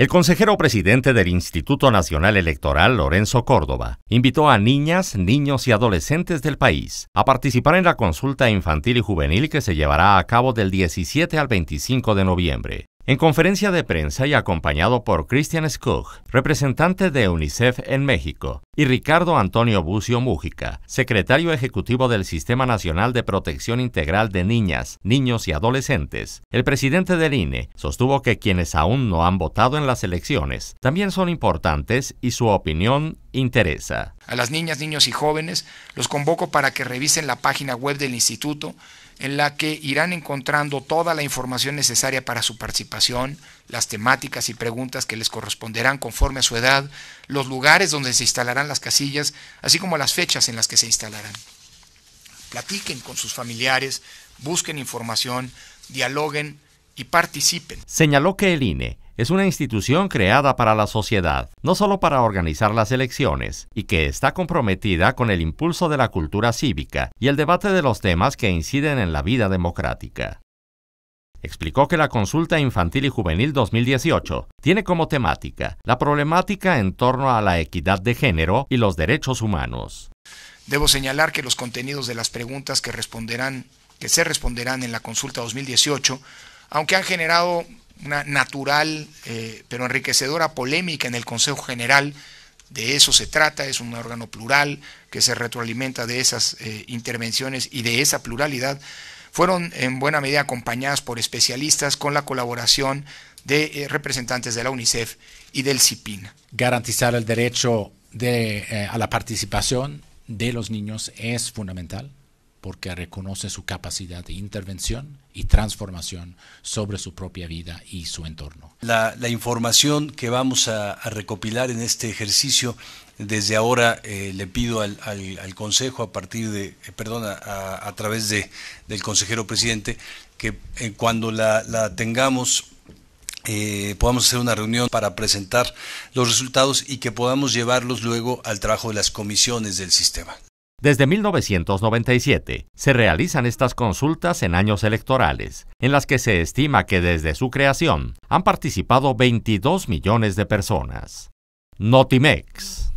El consejero presidente del Instituto Nacional Electoral, Lorenzo Córdoba, invitó a niñas, niños y adolescentes del país a participar en la consulta infantil y juvenil que se llevará a cabo del 17 al 25 de noviembre. En conferencia de prensa y acompañado por Christian Skog, representante de UNICEF en México, y Ricardo Antonio Bucio Mújica, secretario ejecutivo del Sistema Nacional de Protección Integral de Niñas, Niños y Adolescentes, el presidente del INE sostuvo que quienes aún no han votado en las elecciones también son importantes y su opinión interesa. A las niñas, niños y jóvenes los convoco para que revisen la página web del instituto en la que irán encontrando toda la información necesaria para su participación, las temáticas y preguntas que les corresponderán conforme a su edad, los lugares donde se instalarán las casillas, así como las fechas en las que se instalarán. Platiquen con sus familiares, busquen información, dialoguen y participen. Señaló que el INE es una institución creada para la sociedad, no solo para organizar las elecciones, y que está comprometida con el impulso de la cultura cívica y el debate de los temas que inciden en la vida democrática explicó que la consulta infantil y juvenil 2018 tiene como temática la problemática en torno a la equidad de género y los derechos humanos. Debo señalar que los contenidos de las preguntas que responderán que se responderán en la consulta 2018, aunque han generado una natural eh, pero enriquecedora polémica en el Consejo General. De eso se trata, es un órgano plural que se retroalimenta de esas eh, intervenciones y de esa pluralidad. Fueron en buena medida acompañadas por especialistas con la colaboración de eh, representantes de la UNICEF y del CIPIN. Garantizar el derecho a la participación de los niños es fundamental porque reconoce su capacidad de intervención y transformación sobre su propia vida y su entorno. La, información que vamos a, recopilar en este ejercicio, desde ahora eh, le pido al, Consejo, a partir de, eh, perdón, a, través de, del consejero presidente, que eh, cuando la, tengamos podamos hacer una reunión para presentar los resultados y que podamos llevarlos luego al trabajo de las comisiones del sistema. Desde 1997 se realizan estas consultas en años electorales, en las que se estima que desde su creación han participado 22 millones de personas. Notimex.